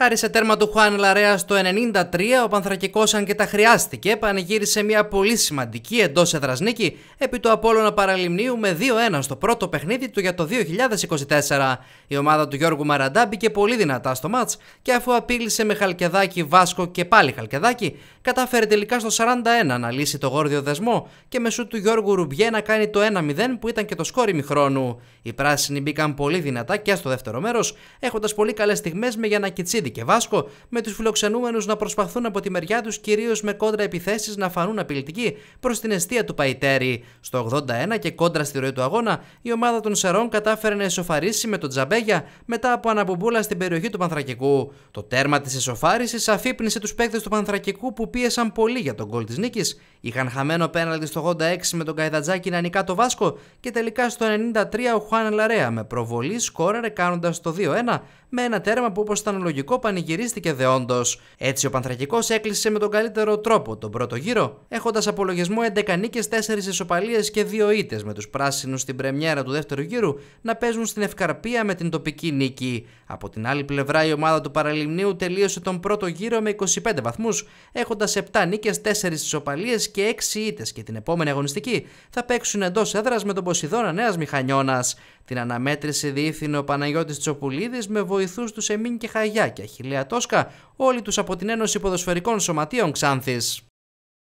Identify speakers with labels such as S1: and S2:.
S1: Χάρη σε τέρμα του Χουάν Λαρέα στο 93, ο Πανθρακικός, αν και τα χρειάστηκε, πανηγύρισε μια πολύ σημαντική εντός έδρας νίκη επί του Απόλλωνα Παραλιμνίου με 2-1 στο πρώτο παιχνίδι του για το 2024. Η ομάδα του Γιώργου Μαραντά μπήκε πολύ δυνατά στο μάτ και αφού απείλησε με χαλκεδάκι Βάσκο και πάλι χαλκεδάκι, κατάφερε τελικά στο 41 να λύσει το γόρδιο δεσμό και μέσου του Γιώργου Ρουμπιέ να κάνει το 1-0 που ήταν και το σκόρ μηχρόνου. Οι πράσινοι μπήκαν πολύ δυνατά και στο δεύτερο μέρος, έχοντας πολύ καλές στιγμές με για να κιτσίδη και Βάσκο, με τους φιλοξενούμενους να προσπαθούν από τη μεριά τους κυρίως με κόντρα επιθέσεις να φανούν απειλητικοί προς την αιστεία του Παϊτέρη. Στο 81 και κόντρα στη ροή του αγώνα, η ομάδα των Σερών κατάφερε να εσωφαρίσει με τον Τζαμπέγια μετά από αναπομπούλα στην περιοχή του Πανθρακικού. Το τέρμα της εσωφάρισης αφύπνισε τους παίκτες του Πανθρακικού που πίεσαν πολύ για τον κόλ της νίκης, Είχαν χαμένο πέναλτι στο 86 με τον Καϊδατζάκη να νικά το Βάσκο και τελικά στο 93 ο Χουάν Λαρέα με προβολή σκόραρε κάνοντας το 2-1 με ένα τέρμα που όπως ήταν λογικό πανηγυρίστηκε δεόντως. Έτσι ο Πανθρακικός έκλεισε με τον καλύτερο τρόπο τον πρώτο γύρο, έχοντας απολογισμό 11 νίκε, 4 ισοπαλίες και 2 ήττες με τους πράσινους στην πρεμιέρα του δεύτερου γύρου να παίζουν στην ευκαρπία με την τοπική νίκη. Από την άλλη πλευρά η ομάδα του Παραλιμνίου τελείωσε τον πρώτο γύρο με 25 βαθμούς, έχοντας 7 νίκε, 4 ισοπαλίες και 6 ήττες και την επόμενη αγωνιστική θα παίξουν εντός έδρας με τον Ποσειδώνα Νέας Μηχανιώνας. Την αναμέτρηση διήθυνε ο Παναγιώτης Τσοπουλίδης με βοηθούς τους Εμίν και Χαγιά και Αχιλέα Τόσκα, όλοι τους από την Ένωση Ποδοσφαιρικών Σωματείων Ξάνθης.